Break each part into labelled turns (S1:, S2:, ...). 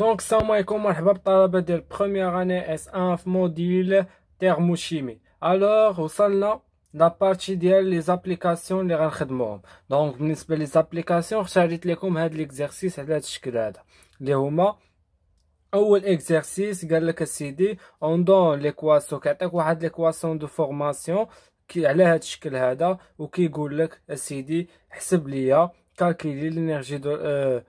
S1: Donc, salam alaikum, marhaba, de première année S1 module thermochimie. Alors, au sein la partie les applications, les Donc, les applications, l'exercice, Les l'exercice, le l'équation, l'équation de formation, qui est qui calculer l'énergie euh,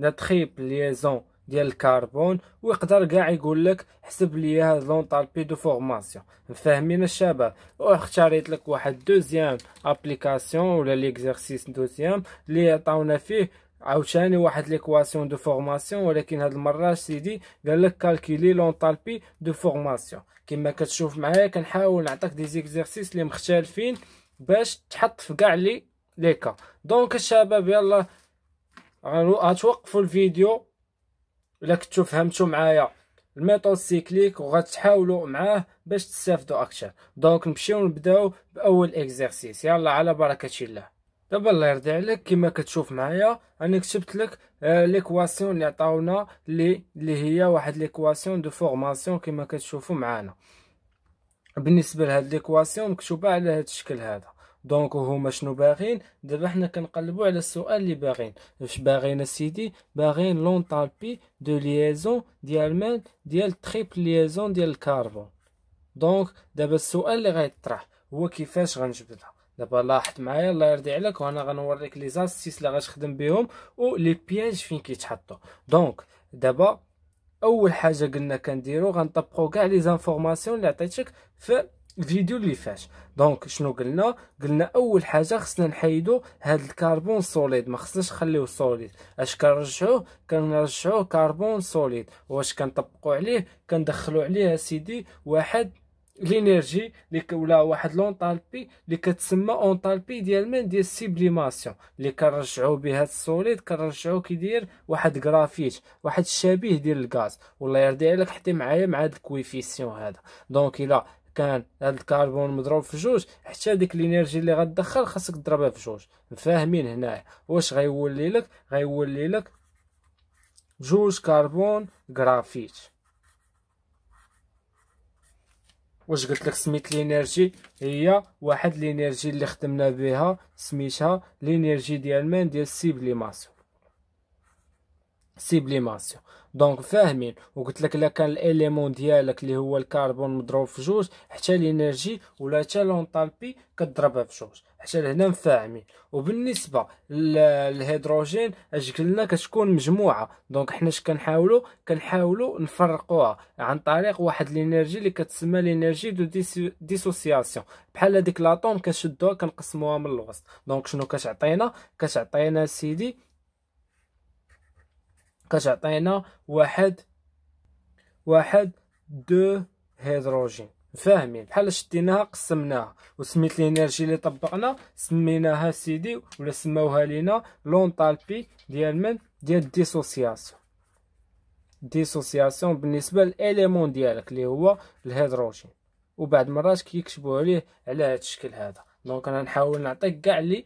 S1: لا تخيب ليزون ديال الكربون ويقدر كاع يقول لك حسب لي هاد لونطالبي دو فورماسيون مفاهمين الشباب واختاريت لك واحد دوزيام ابليكاسيون ولا ليكزرسيس دوزيام لي عطاونا فيه عاوتاني واحد ليكواسيون دو فورماسيون ولكن هاد المره سيدي قال لك كالكيلي لونطالبي دو فورماسيون كما كتشوف معايا كنحاول نعطيك دي زيكزرسيس لي مختلفين باش تحط في كاع لي ليكا دونك الشباب يلا غتوقفوا الفيديو الا كنتو فهمتو معايا الميثود سيكليك وغتحاولوا معاه باش تستافدوا اكثر دونك نمشيو نبداو باول اكزرسيس يلا على بركه الله دابا الله يرضي عليك كما كتشوف معايا انا كتبت لك آه، ليكواسيون اللي عطاونا اللي اللي هي واحد ليكواسيون دو فورماسيون كما كتشوفوا معانا بالنسبه لهاد ليكواسيون مكتوبه على هاد الشكل هذا دونك هما شنو باغين دابا حنا كنقلبوا على السؤال اللي باغين واش باغين سيدي باغين لونطالبي دو ليزون ديال مال ديال تريبل ليزون ديال الكربون دونك دابا السؤال اللي غيطرح هو كيفاش غنجبدها دابا لاحظ معايا الله يرضي عليك وانا غنوريك لي زاستيس اللي غتخدم بهم و لي بياج فين كيتحطوا دونك دابا اول حاجه قلنا كنديرو غنطبقو كاع لي زانفورماسيون اللي عطيتك في الفيديو اللي فات دونك شنو قلنا قلنا اول حاجه خصنا نحيدو هذا الكربون سوليد ما خصناش نخليوه سوليد اش كنرجعوه كنرجعوه كربون سوليد واش كنطبقوا عليه كندخلوا عليه سيدي واحد لينيرجي اللي ولا واحد لونطالبي اللي كتسمى اونطالبي ديال من ديال السيبليماسيون اللي كنرجعو بها السوليد كنرجعو كيدير واحد غرافيت واحد الشبيه ديال الغاز والله يرضي عليك حطي معايا مع هاد الكويفيسيون هذا دونك الا كان هاد الكربون مضروب في جوج حتى ديك الانرجي اللي غتدخل خاصك تضربها في جوج فاهمين هنايا واش غيولي لك غيولي لك جوج كربون غرافيت واش قلت لك سميت لينيرجي هي واحد لينيرجي اللي خدمنا بها سميتها لينيرجي ديال مان ديال سيبليماسيون سيبليماسيون دونك فاهمين وقلت لك الا كان الاليمون ديالك اللي هو الكربون مضروب في جوج حتى الانرجي ولا حتى لونطالبي كضربها في جوج حتى لهنا فاهمين وبالنسبه للهيدروجين اش قلنا كتكون مجموعه دونك حنا اش كنحاولوا كنحاولوا نفرقوها عن طريق واحد الانرجي اللي كتسمى الانرجي دو ديسوسياسيون بحال هذيك لاطوم كنشدوها كنقسموها من الوسط دونك شنو كتعطينا كتعطينا سيدي كتعطينا واحد واحد دو هيدروجين فاهمين بحال شديناها قسمناها وسميت الانرجي اللي طبقنا سميناها سيدي ولا سموها لينا لونطالبي ديال من ديال ديسوسياسيون ديسوسياسيون بالنسبه للاليمون ديالك اللي هو الهيدروجين وبعد مرات كيكتبوا عليه على هذا الشكل هذا دونك انا نحاول نعطيك كاع اللي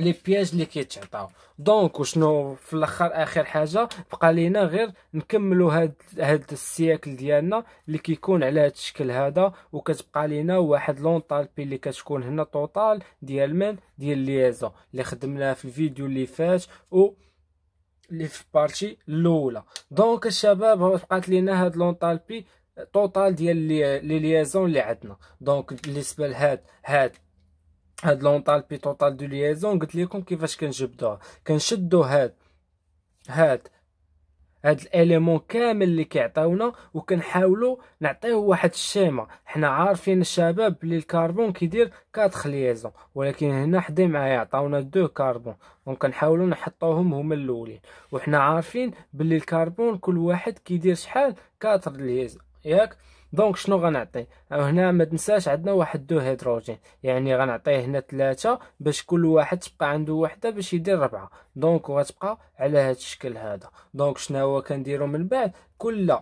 S1: لي بياج اللي كيتعطاو دونك وشنو في الاخر اخر حاجه بقى لينا غير نكملوا هاد هاد السياكل ديالنا اللي كيكون على هاد الشكل هذا وكتبقى لينا واحد لونطالبي اللي كتكون هنا طوطال ديال من ديال ليزو اللي خدمناها في الفيديو اللي فات و اللي في البارتي الاولى دونك الشباب بقات لينا هاد لونطالبي طوطال ديال لي ليزون اللي عندنا دونك بالنسبه لهاد هاد هاد لونطال بي توطال دو ليزون قلت لكم كيفاش كنجبدوها كنشدو هاد هاد هاد الاليمون كامل اللي كيعطيونا وكنحاولوا نعطيه واحد الشيما حنا عارفين الشباب بلي الكربون كيدير كات ليزون ولكن هنا حدي معايا عطاونا دو كربون دونك كنحاولوا نحطوهم هما الاولين وحنا عارفين بلي الكربون كل واحد كيدير شحال كات ليزون ياك دونك شنو غنعطي هنا ما تنساش عندنا واحد دو هيدروجين يعني غنعطيه هنا ثلاثة باش كل واحد تبقى عنده وحده باش يدير ربعة دونك غتبقى على هذا الشكل هذا دونك شنو هو كنديرو من بعد كل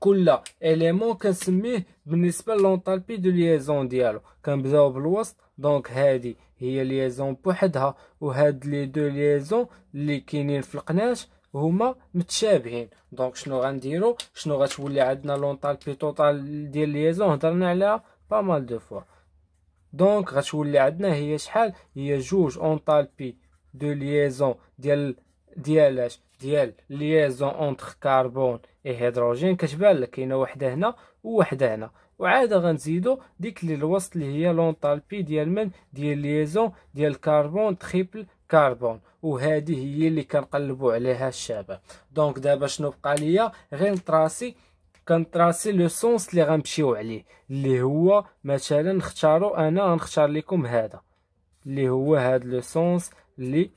S1: كل اليمون كنسميه بالنسبه لونطالبي دو ليزون ديالو كنبداو بالوسط دونك هادي هي ليزون بوحدها وهاد لي دو ليزون اللي كاينين في القناش هما متشابهين دونك شنو غنديرو شنو غتولي عندنا لونطال بي ديال ليزون هضرنا عليها با مال دو فوا دونك غتولي عندنا هي شحال هي جوج اونطال بي دو ليزون ديال ديال اش ديال ليزون اونتر كربون اي هيدروجين كتبان لك كاينه وحده هنا ووحده هنا وعاده غنزيدو ديك اللي الوسط اللي هي لونطالبي ديال من ديال ليزون ديال كربون تريبل كربون وهذه هي اللي كنقلبوا عليها الشعبه دونك دابا شنو بقى ليا غير نتراسي كنتراسي لو سونس اللي غنمشيو عليه اللي هو مثلا نختارو انا غنختار لكم هذا اللي هو هذا لو سونس اللي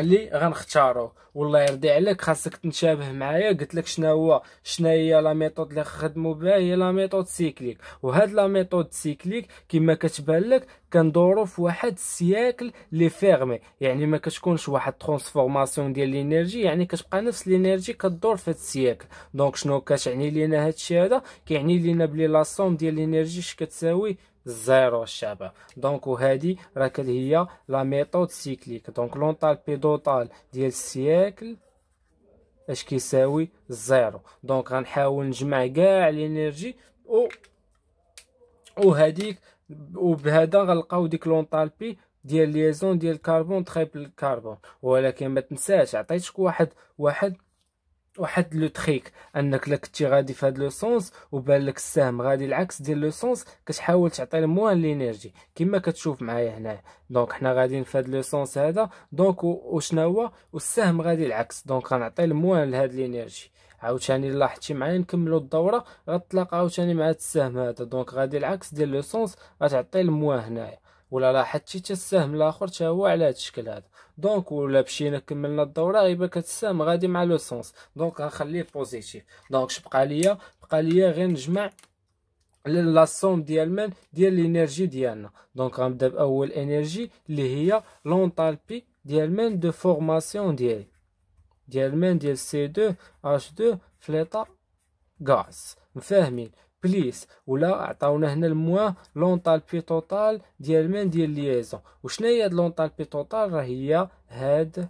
S1: اللي غنختارو والله يرضي عليك خاصك تنشابه معايا قلت لك شنو هو شنو هي لا ميثود اللي خدموا بها هي لا ميثود سيكليك وهاد لا ميثود سيكليك كما كتبان لك كندورو في واحد السياكل لي فيرمي يعني ما كتكونش واحد ترانسفورماسيون ديال الانرجي يعني كتبقى نفس الانرجي كدور في هاد السياكل دونك شنو كتعني لينا هادشي هذا كيعني لينا بلي لا سوم ديال الانرجي اش كتساوي زيرو الشعبة دونك وهادي راه هي لا ميثود سيكليك دونك لونطال بي دوطال ديال السيكل اش كيساوي زيرو دونك غنحاول نجمع كاع الانرجي و وهاديك وبهذا غنلقاو ديك لونطالبي ديال ليزون ديال الكربون تريبل الكربون ولكن ما تنساش عطيتك واحد واحد واحد لو تريك انك لا كنتي غادي في هاد لو سونس وبان لك السهم غادي العكس ديال لو سونس كتحاول تعطي الموان لينيرجي كما كتشوف معايا هنا دونك حنا غاديين في هاد لو سونس هذا دونك وشنا هو والسهم غادي العكس دونك غنعطي الموان لهاد لينيرجي عاوتاني لاحظتي معايا نكملوا الدوره غتلاقى عاوتاني مع هاد السهم هذا دونك غادي العكس ديال لو سونس غتعطي الموان هنايا ولا لاحظتي تساهم الاخر حتى هو على هذا الشكل هذا دونك ولا مشينا كملنا الدوره غيبقى كتساهم غادي مع لو سونس دونك غنخليه بوزيتيف دونك شبقى ليا بقى ليا غير نجمع لا سوم ديال من ديال الانرجي ديالنا دونك غنبدا باول انرجي اللي هي لونطالبي ديال من دو فورماسيون ديالي ديال من ديال سي 2 اش 2 فليطا غاز مفاهمين بليس ولا عطاونا هنا الموا لونطالبي توتال ديال من ديال ليزون وشنو هي هاد لونطالبي توتال راه هي هاد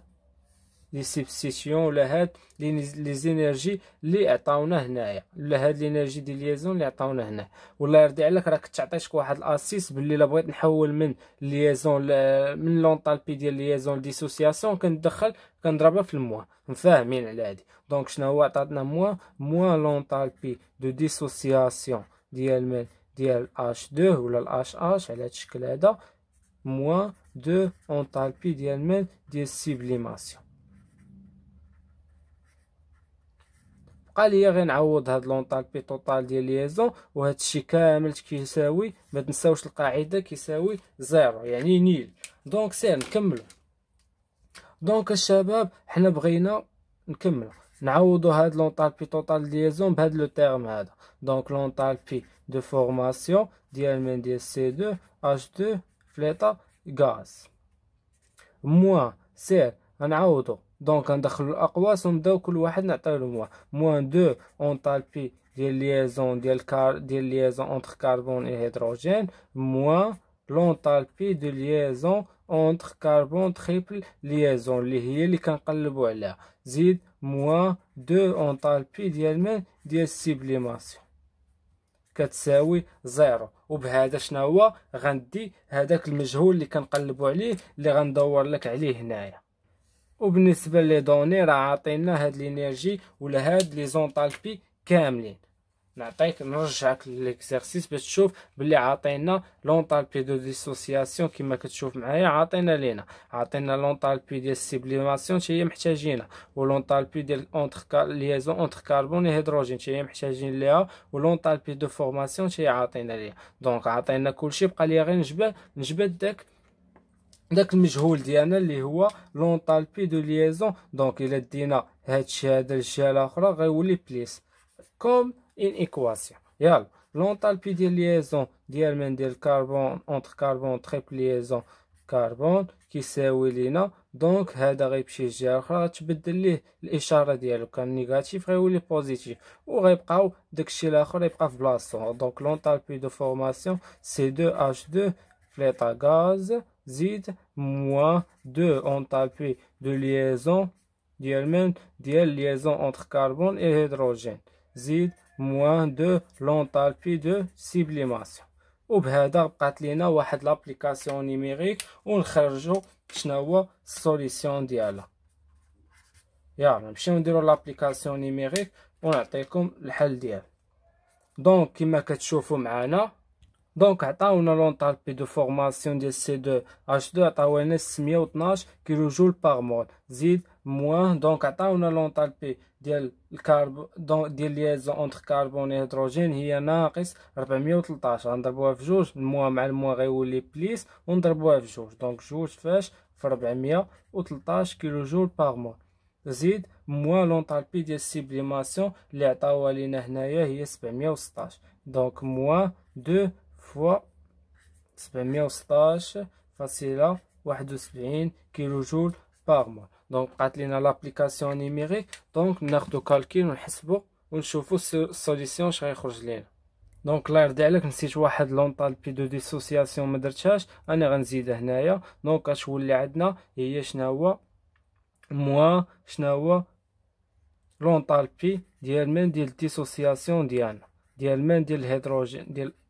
S1: لي سيبستيسيون ولا هاد لي زينيرجي لي عطاونا هنايا ولا هاد لينيرجي دي ليزون لي عطاونا هنا والله يرضي عليك راك تعطيشك واحد الاسيس باللي لا بغيت نحول من ليزون من لونطالبي ديال ليزون ديسوسياسيون كندخل كنضربها في الموا مفاهمين على هادي دونك شنو هو عطاتنا موا موا لونطالبي دو ديسوسياسيون ديال مال ديال اش 2 ولا الاش اش على هاد الشكل هذا موا دو اونطالبي ديال مال ديال سيبليماسيون بقى ليا غير نعوض هاد لونطالبي طوطال ديال ليزون وهاد الشيء كامل كيساوي ما تنساوش القاعده كيساوي زيرو يعني نيل دونك سير نكملو دونك الشباب حنا بغينا نكملو نعوضو هاد لونطالبي طوطال توطال ليزون بهاد لو تيرم هذا دونك لونطالبي دو فورماسيون ديال من ديال سي دو اش دو فليطا غاز موان سير نعوضو دونك ندخلو الاقواس ونبداو كل واحد نعطيو له موان موان دو اونطالبي ديال ليزون ديال كار ديال ليزون اونتر كربون و هيدروجين موان لونطالبي دو ليزون اونتر كربون تريبل ليزون اللي هي اللي كنقلبو عليها زيد موان دو اونطالبي ديال من ديال السيبليماسيون كتساوي زيرو وبهذا شنو هو غندي هذاك المجهول اللي كنقلبو عليه اللي غندور لك عليه هنايا وبالنسبه لي دوني راه عاطينا هاد لينيرجي ولا هاد لي زونطالبي كاملين نعطيك نرجعك للإكزارسيس باش تشوف بلي عاطينا لونطالبي دو ديسوسياسيون كما كتشوف معايا عاطينا لينا عاطينا لونطالبي ديال السيبليماسيون هي محتاجينها ولونطالبي ديال اونتر ليزون اونتر كاربون هيدروجين وهيدروجين هي محتاجين ليها ولونطالبي دو فورماسيون هي عاطينا ليها دونك عاطينا كلشي بقى لي غير نجبد نجبد داك داك المجهول ديالنا اللي هو لونطالبي دو ليزون دونك الا دينا هادشي هذا للجهه الاخرى غيولي بليس كوم ان ايكواسيون يلا لونطالبي ديال ليزون ديال من ديال كربون اونتر كربون تريبل ليزون كربون كيساوي لينا دونك هذا غيمشي للجهه الاخرى غتبدل ليه الاشاره ديالو كان نيجاتيف غيولي بوزيتيف وغيبقاو داكشي الاخر يبقى في بلاصتو دونك لونطالبي دو فورماسيون سي دو اش دو فليطا غاز Zid moins 2 enthalpie de liaison généralement de liaison entre carbone et hydrogène Zid moins 2 l'enthalpie de sublimation et par cela l'application numérique on n'خرجوا la solution diala ya on wach l'application numérique pour يعطيكم le Donc, Donc, دونك كما كتشوفوا معنا donc, à on a l'enthalpie de formation de C2H2 à tau, on a 112 par mole. Zid, moins, donc à on a l'enthalpie de liaison entre carbone et hydrogène, il 413 a un arrêt de 1800. Entre 2 jours, moins, mais moins, il y a entre 2 jours. Donc, jour, fèche, fèche, fèche, 1800 kg par Zid, moins l'enthalpie de sublimation, l'état où elle est né, il a Donc, moins, 2, فوا سبعمية سطاش فاصلة واحد وسبعين كيلو جول باغ مو دونك بقات لينا لابليكاسيون نيميريك دونك ناخدو كالكيل ونحسبو ونشوفو السوليسيون اش غيخرج لينا دونك الله يرضي عليك نسيت واحد لونطالبي دو ديسوسياسيون مدرتهاش انا غنزيدها هنايا دونك اش ولي عندنا هي شناهو موا شناهو لونطالبي ديال من ديال ديسوسياسيون ديالنا ديال من ديال الهيدروجين ديال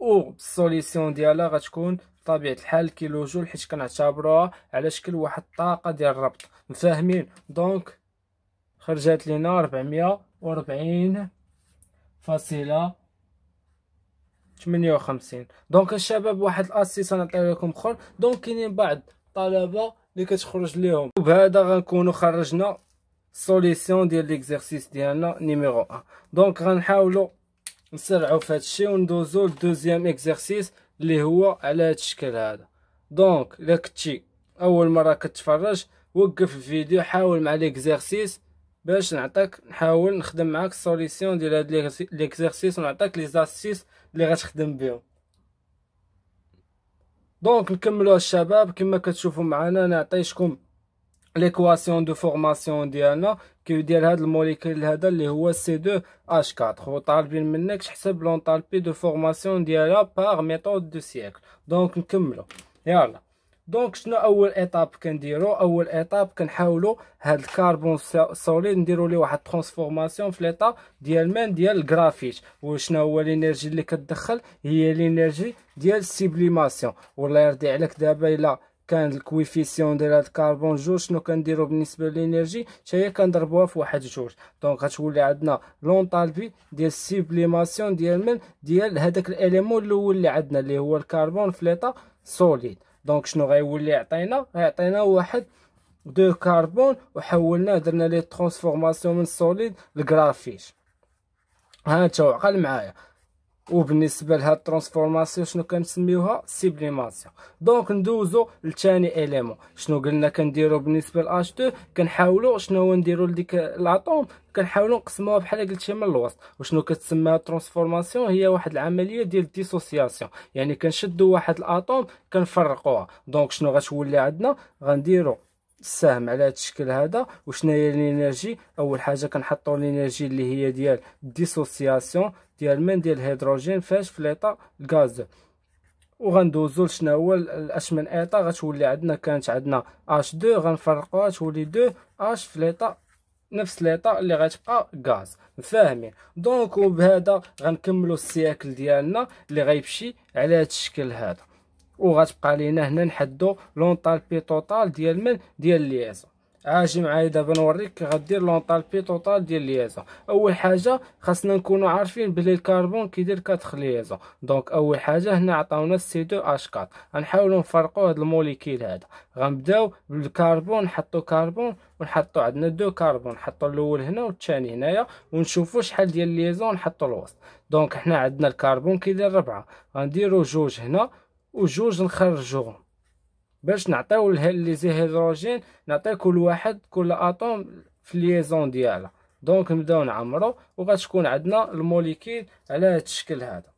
S1: و السوليسيون ديالها غتكون طبيعة الحال كيلو جول حيت كنعتبروها على شكل واحد الطاقه ديال الربط مفاهمين دونك خرجت لينا 440 فاصله 58 دونك الشباب واحد الاسيس نعطيو لكم اخر دونك كاينين بعض الطلبه اللي كتخرج ليهم وبهذا غنكونو خرجنا سوليسيون ديال ليكزارسيس ديالنا نيميرو 1 دونك غنحاولو نسرعوا في الشيء وندوزوا للدوزيام اكزرسيس اللي هو على هاد الشكل هذا دونك الا كنتي اول مره كتفرج وقف الفيديو حاول مع ليكزرسيس باش نعطيك نحاول نخدم معاك السوليسيون ديال هاد ليكزرسيس ونعطيك لي زاسيس اللي غتخدم بهم دونك نكملوا الشباب كما كتشوفوا معنا انا عطيتكم ليكواسيون دو فورماسيون ديالنا ديال هاد الموليكول هذا اللي هو سي 2 اش 4 وطالبين منك تحسب لونطالبي دو فورماسيون ديالها باغ ميثود دو سيكل دونك نكملو يلا دونك شنو اول ايطاب كنديرو اول ايطاب كنحاولو هاد الكربون سوليد نديرو ليه واحد ترانسفورماسيون في ليطا ديال مان ديال الجرافيت وشنو هو الانرجي اللي كتدخل هي الانرجي ديال السيبليماسيون والله يرضي عليك دابا الا كان الكويفيسيون ديال هاد الكربون جوج شنو كنديرو بالنسبه للانرجي حتى هي كنضربوها في واحد جوج دونك غتولي عندنا لونطالبي ديال السيبليماسيون ديال من ديال هذاك الاليمون الاول اللي عندنا اللي هو الكربون في ليطا سوليد دونك شنو غيولي يعطينا غيعطينا واحد دو كربون وحولناه درنا ليه ترانسفورماسيون من سوليد لغرافيش ها انت عقل معايا وبالنسبه لهاد الترانسفورماسيون شنو كنسميوها سيبليماسيون دونك ندوزو لثاني اليمون شنو قلنا كنديرو بالنسبه لاش 2 كنحاولو شنو هو نديرو لديك الاطوم كنحاولو نقسموها بحال قلتي من الوسط وشنو كتسمى ترانسفورماسيون هي واحد العمليه ديال ديسوسياسيون يعني كنشدو واحد الاطوم كنفرقوها دونك شنو غتولي عندنا غنديرو السهم على هذا الشكل هذا وشنو هي الانرجي اول حاجه كنحطوا الانرجي اللي هي ديال ديسوسياسيون ديال من ديال الهيدروجين فاش في ليطا الغاز وغندوزو شنو هو الاش من ايطا غتولي عندنا كانت عندنا اش 2 غنفرقوها تولي 2 اش في ليطا نفس ليطا اللي غتبقى غاز فاهمين دونك وبهذا غنكملو السياكل ديالنا اللي غيمشي على هذا الشكل هذا وغتبقى لينا هنا نحدو لونطالبي توتال ديال من ديال ليزو عاجي معايا دابا نوريك كي غدير لونطالبي توتال ديال ليزو اول حاجه خاصنا نكونوا عارفين بلي الكربون كيدير كاتخ ليزو دونك اول حاجه هنا عطاونا سي دو اش 4 غنحاولوا نفرقوا هاد الموليكيل هذا غنبداو بالكربون نحطو كربون ونحطو عندنا دو كربون نحطو الاول هنا والثاني هنايا ونشوفوا شحال ديال ليزو نحطو الوسط دونك حنا عندنا الكربون كيدير ربعه غنديروا جوج هنا وجوج نخرجوهم باش نعطيو لي زي هيدروجين نعطي كل واحد كل اتوم في ليزون ديالها دونك نبداو نعمرو وغتكون عندنا الموليكيل على هذا الشكل هذا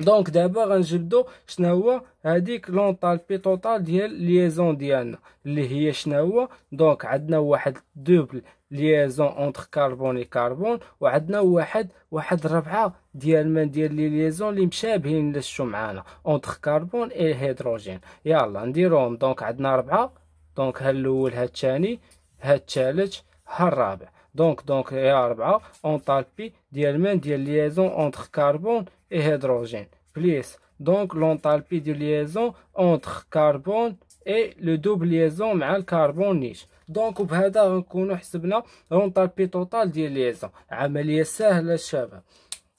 S1: دونك دابا غنجبدو شنو هو هذيك لونطالبي طوطال ديال ليزون ديالنا اللي هي شنو هو دونك عندنا واحد دوبل ليزون اونتر كربون كربون وعندنا واحد واحد ربعه ديال من ديال لي ليزون اللي مشابهين لشو معانا اونتر كربون اي هيدروجين يلا نديرهم دونك عندنا ربعه دونك ها الاول ها الثاني ها الثالث ها الرابع دونك دونك يا ربعه اونطالبي ديال من ديال ليزون اونتر كربون et hydrogène, plus donc l'enthalpie de liaison entre carbone et le double liaison carbone niche donc on وبهذا غنكونوا حسبنا l'enthalpie totale de liaison عمليه les الشباب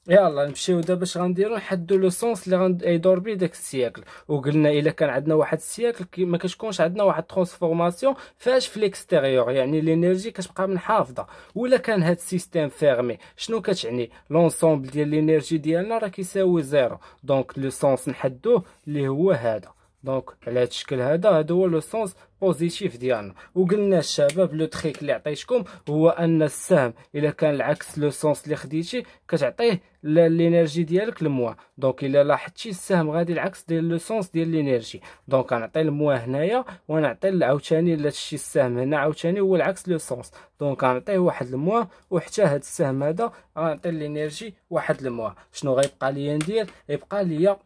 S1: يلا نمشيو دابا اش غنديرو نحدو لو سونس اللي غيدور بيه داك السياكل وقلنا الا كان عندنا واحد السياكل ما كتكونش عندنا واحد ترانسفورماسيون فاش في ليكستيريور يعني لينيرجي كتبقى منحافظه ولا كان هاد السيستيم فيرمي شنو كتعني لونسومبل ديال لينيرجي ديالنا راه كيساوي زيرو دونك لو سونس نحدوه اللي هو هذا دونك على هاد الشكل هذا هذا هو لو سونس بوزيتيف ديالنا وقلنا الشباب لو تريك اللي عطيتكم هو ان السهم الا كان العكس لو سونس اللي خديتي كتعطيه لينيرجي ديالك لموا دونك الا لاحظتي السهم غادي العكس ديال لو سونس ديال لينيرجي دونك غنعطي لموا هنايا ونعطي عاوتاني شتي السهم هنا عاوتاني هو العكس لو سونس دونك غنعطيه واحد لموا وحتى هاد السهم هذا غنعطي لينيرجي واحد لموا شنو غيبقى ليا ندير يبقى ليا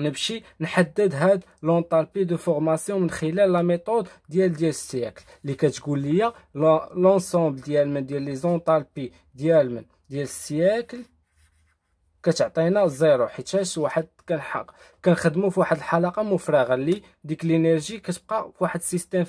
S1: نمشي نحدد هاد لونطالبي دو فورماسيون من خلال لا ميثود ديال ديال السيكل اللي كتقول لي لونسومبل ديال من ديال لي زونطالبي ديال من ديال السيكل كتعطينا زيرو حيتاش واحد كنحق كنخدمو في واحد الحلقه مفرغه اللي ديك لينيرجي كتبقى في واحد السيستيم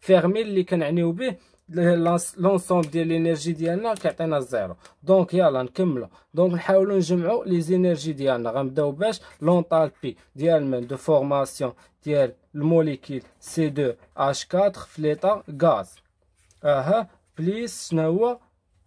S1: فيغمي اللي كنعنيو به l'ensemble de l'énergie de l'analyse à zéro. donc il y a un quâmâl donc il y a les énergies de l'analyse de l'abeche l'enthalpie de l'analyse de formation de l'âme molécule c2h4 flota gaz uh uh please know uh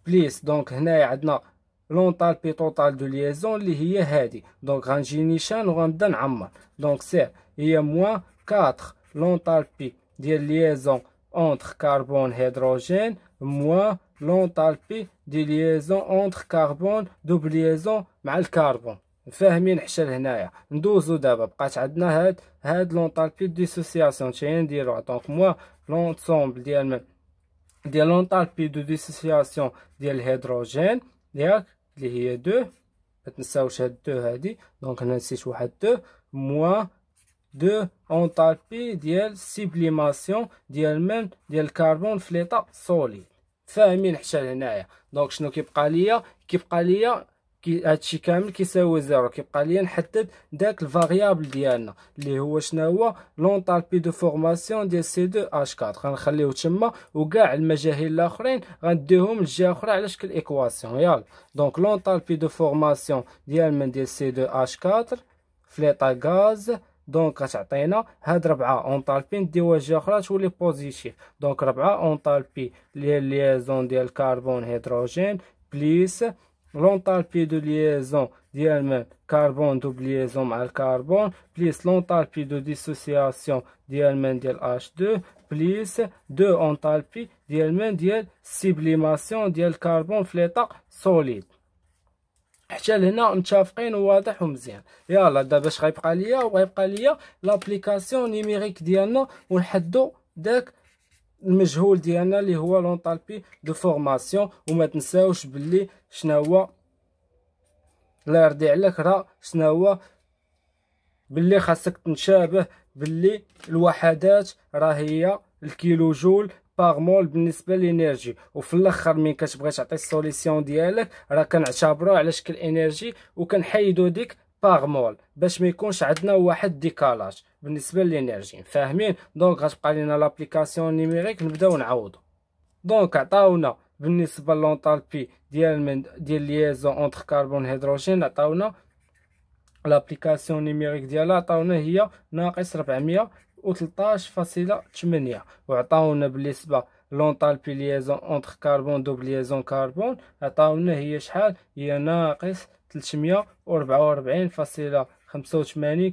S1: please don't know adna long time put total de liaison lié hédi don't can't genie shan don't danam Donc, c'est il y a moins quatre l'enthalpie de liaison entre carbone et hydrogène moins l'enthalpie de liaison entre carbone liaison مع الكربون فاهمين حتى لهنايا ندوزو دابا بقات عندنا هاد هاد ديسوسياسيون ديال ديال دو ديسوسياسيون ديال الهيدروجين ياك اللي هي هاد هادي دونك هنا نسيت واحد دو اونتالبي ديال سيبليماسيون ديال من ديال الكربون في ليطا سوليد فاهمين حتى لهنايا دونك شنو كيبقى ليا كيبقى ليا كي هادشي كامل كيساوي زيرو كيبقى ليا نحدد داك الفاريابل ديالنا اللي هو شنو هو لونطالبي دو فورماسيون ديال سي دو اش 4 غنخليوه تما وكاع المجاهيل الاخرين غنديهم لجهه اخرى على شكل ايكواسيون يلا دونك لونطالبي دو فورماسيون ديال من ديال سي دو اش 4 فليطا غاز Donc, ce que nous avons l'enthalpie de a les liaisons carbone hydrogène, plus l'enthalpie de liaison du carbone double liaison avec le carbone, plus l'enthalpie de dissociation du H2, plus deux entalpies de sublimation du carbone fléta solide. حتى لهنا متفقين وواضح ومزيان يلا دابا اش غيبقى ليا وغيبقى ليا لابليكاسيون نيميريك ديالنا ونحدو داك المجهول ديالنا اللي هو لونطالبي دو فورماسيون وما تنساوش باللي شناهو لا يرضي عليك راه شناهو باللي خاصك تنشابه باللي الوحدات راه هي الكيلو جول باغ مول بالنسبه للانرجي وفي الاخر مين كتبغي تعطي السوليسيون ديالك راه كنعتبروه على شكل انرجي وكنحيدو ديك باغ مول باش ما يكونش عندنا واحد ديكالاج بالنسبه للانرجي فاهمين دونك غتبقى لينا لابليكاسيون نيميريك نبداو نعوضو دونك عطاونا بالنسبه لونطالبي ديال من ديال ليزون اونتر كربون هيدروجين عطاونا لابليكاسيون نيميريك ديالها عطاونا هي ناقص 400 و 13.8 وعطاونا بالنسبه لونطالبي ليزون اونتر كربون دوب ليزون كربون عطاونا هي شحال هي ناقص 344.85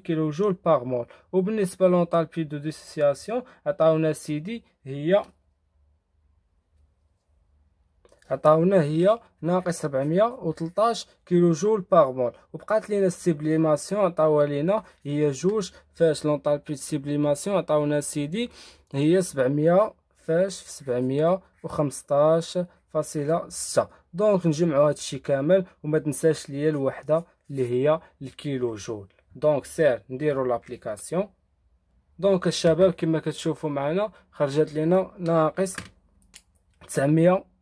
S1: كيلو جول باغ مول وبالنسبه لونطالبي دو ديسوسياسيون عطاونا سيدي هي عطاونا هي ناقص 713 كيلو جول باغ مول وبقات لينا السيبليماسيون عطاوها لينا هي جوج فاش لونطالبي السيبليماسيون عطاونا سيدي هي 700 فاش في 715 فاصله 6 دونك نجمعوا هادشي كامل وما تنساش ليا الوحده اللي هي الكيلو جول دونك سير نديرو لابليكاسيون دونك الشباب كما كتشوفوا معنا خرجت لينا ناقص 900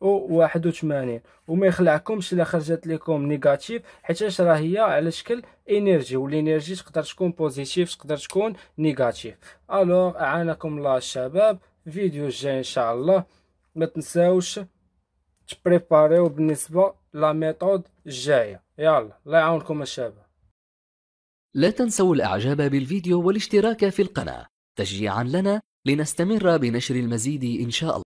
S1: 81 وما يخلعكمش الا خرجت لكم نيجاتيف حيتاش راه هي على شكل انرجي والانرجي تقدر تكون بوزيتيف تقدر تكون نيجاتيف الوغ اعانكم الله الشباب فيديو الجاي ان شاء الله ما تنساوش تبريباريو بالنسبه لا ميثود الجايه يلا الله يعاونكم الشباب لا تنسوا الاعجاب بالفيديو والاشتراك في القناه تشجيعا لنا لنستمر بنشر المزيد ان شاء الله